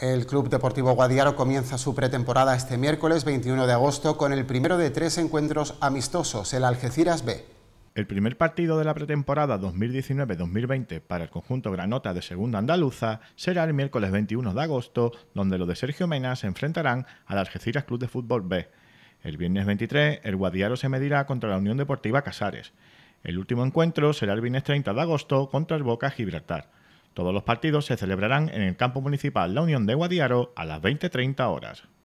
El Club Deportivo Guadiaro comienza su pretemporada este miércoles 21 de agosto con el primero de tres encuentros amistosos, el Algeciras B. El primer partido de la pretemporada 2019-2020 para el conjunto Granota de Segunda Andaluza será el miércoles 21 de agosto, donde los de Sergio Mena se enfrentarán al Algeciras Club de Fútbol B. El viernes 23, el Guadiaro se medirá contra la Unión Deportiva Casares. El último encuentro será el viernes 30 de agosto contra el Boca Gibraltar. Todos los partidos se celebrarán en el campo municipal La Unión de Guadiaro a las 20.30 horas.